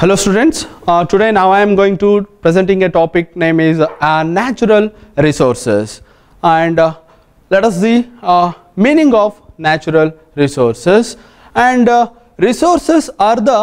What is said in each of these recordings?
hello students uh, today now i am going to presenting a topic name is uh, natural resources and uh, let us see uh, meaning of natural resources and uh, resources are the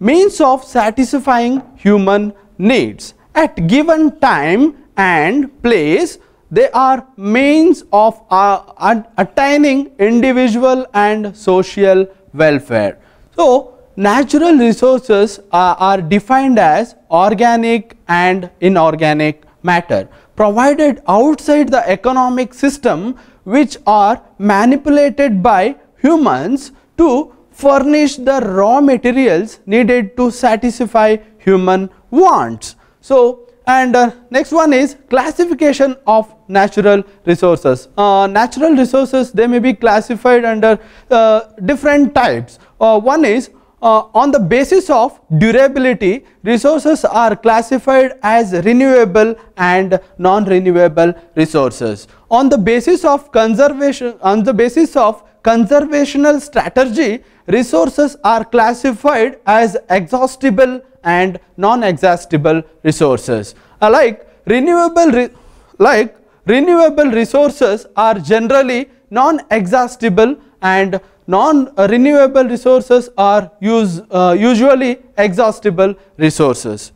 means of satisfying human needs at given time and place they are means of uh, attaining individual and social welfare so Natural resources are, are defined as organic and inorganic matter provided outside the economic system which are manipulated by humans to furnish the raw materials needed to satisfy human wants. So, and uh, next one is classification of natural resources. Uh, natural resources they may be classified under uh, different types. Uh, one is uh, on the basis of durability, resources are classified as renewable and non-renewable resources. On the basis of conservation, on the basis of conservational strategy, resources are classified as exhaustible and non-exhaustible resources. Uh, like renewable, re like renewable resources are generally non-exhaustible and non-renewable uh, resources are use, uh, usually exhaustible resources.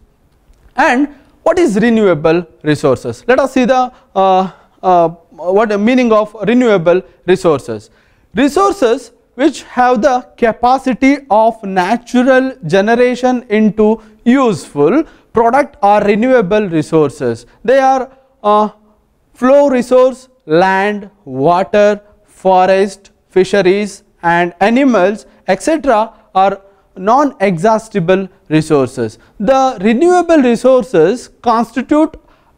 And what is renewable resources? Let us see the uh, uh, what the meaning of renewable resources. Resources which have the capacity of natural generation into useful product are renewable resources. They are uh, flow resource, land, water, forest, fisheries, and animals etc. are non-exhaustible resources. The renewable resources constitute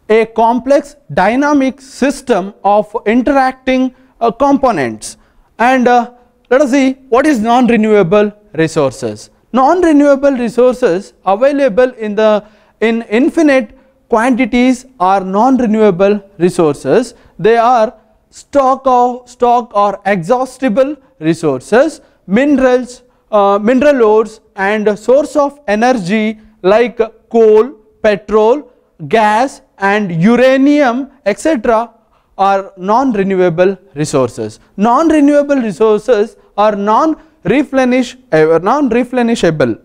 a complex dynamic system of interacting uh, components and uh, let us see what is non-renewable resources. Non-renewable resources available in the in infinite quantities are non-renewable resources. They are stock of stock or exhaustible resources, minerals, uh, mineral ores and source of energy like coal, petrol, gas and uranium etc are non-renewable resources. Non-renewable resources are non-replenish, uh, non-replenishable.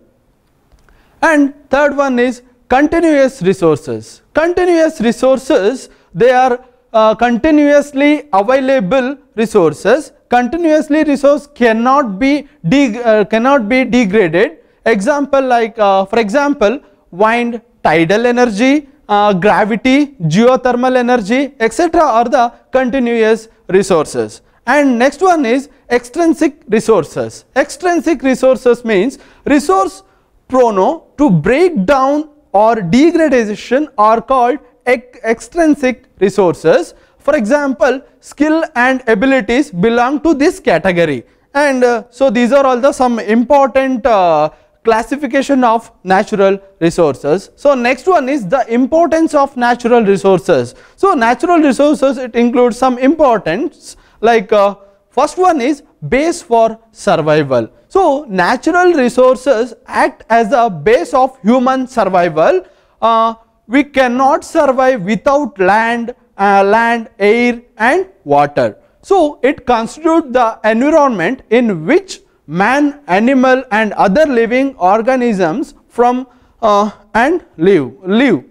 And third one is continuous resources. Continuous resources, they are uh, continuously available resources continuously resource cannot be uh, cannot be degraded example like uh, for example wind tidal energy uh, gravity geothermal energy etc are the continuous resources and next one is extrinsic resources extrinsic resources means resource prone to break down or degradation are called extrinsic resources for example, skill and abilities belong to this category. And uh, so these are all the some important uh, classification of natural resources. So next one is the importance of natural resources. So natural resources it includes some importance like uh, first one is base for survival. So natural resources act as a base of human survival. Uh, we cannot survive without land, uh, land, air and water. So it constitutes the environment in which man, animal and other living organisms from uh, and live, live.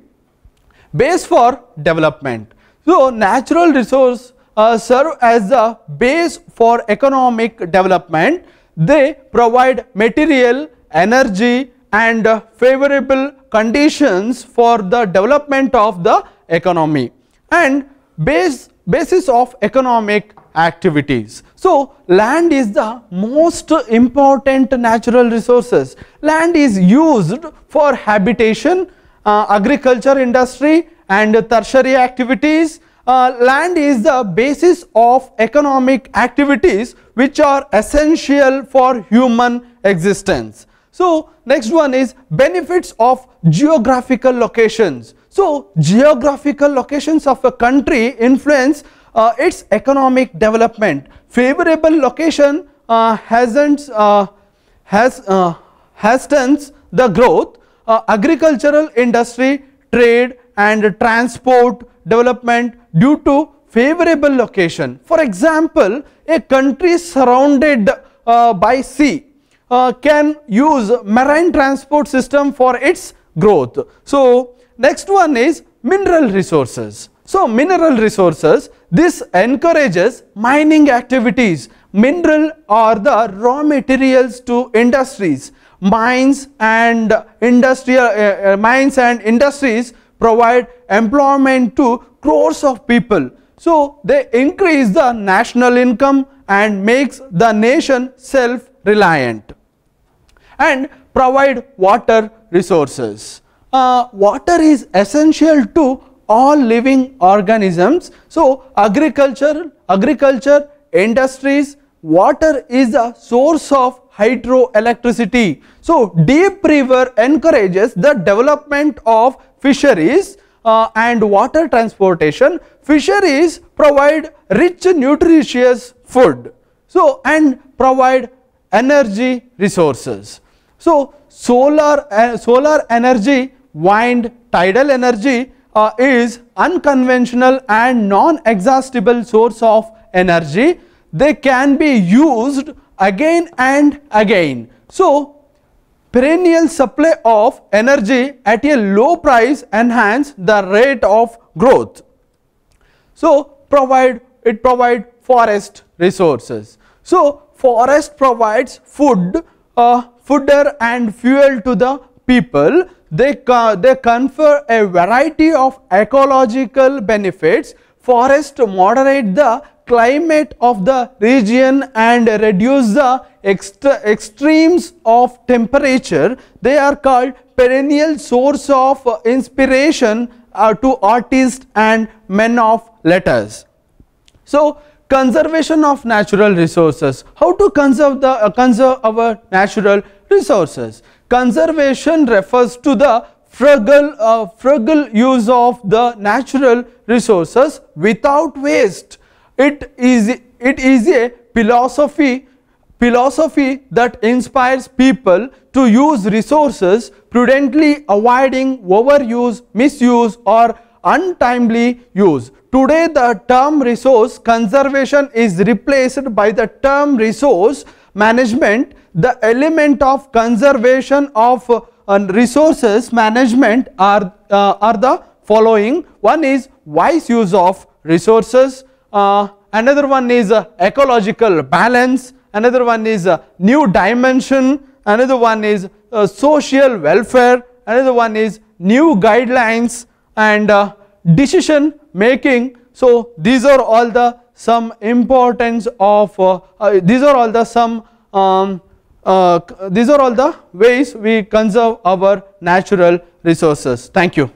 Base for development. So natural resource uh, serve as the base for economic development. They provide material, energy and favorable conditions for the development of the economy and base basis of economic activities. So, land is the most important natural resources. Land is used for habitation, uh, agriculture industry and tertiary activities. Uh, land is the basis of economic activities which are essential for human existence. So, next one is benefits of geographical locations. So geographical locations of a country influence uh, its economic development. Favorable location uh, hasn't uh, has uh, hastens the growth. Uh, agricultural industry, trade, and transport development due to favorable location. For example, a country surrounded uh, by sea can use marine transport system for its growth. So Next one is mineral resources. So mineral resources, this encourages mining activities. Mineral are the raw materials to industries. Mines and industrial uh, uh, mines and industries provide employment to crores of people. So they increase the national income and makes the nation self-reliant and provide water resources uh, water is essential to all living organisms. So, agriculture, agriculture, industries, water is a source of hydroelectricity. So, deep river encourages the development of fisheries uh, and water transportation. Fisheries provide rich nutritious food. So, and provide energy resources. So, solar, uh, solar energy wind tidal energy uh, is unconventional and non-exhaustible source of energy. They can be used again and again. So, perennial supply of energy at a low price enhance the rate of growth. So, provide it provide forest resources. So, forest provides food, uh, fodder and fuel to the people. They, they confer a variety of ecological benefits. Forests moderate the climate of the region and reduce the ext extremes of temperature. They are called perennial source of inspiration uh, to artists and men of letters. So, conservation of natural resources. How to conserve the uh, conserve our natural resources. Conservation refers to the frugal, uh, frugal use of the natural resources without waste. It is, it is a philosophy philosophy that inspires people to use resources prudently avoiding overuse, misuse or untimely use. Today the term resource conservation is replaced by the term resource management, the element of conservation of uh, resources management are, uh, are the following. One is wise use of resources, uh, another one is uh, ecological balance, another one is uh, new dimension, another one is uh, social welfare, another one is new guidelines and decision making. So, these are all the some importance of uh, uh, these are all the some um, uh, these are all the ways we conserve our natural resources. Thank you.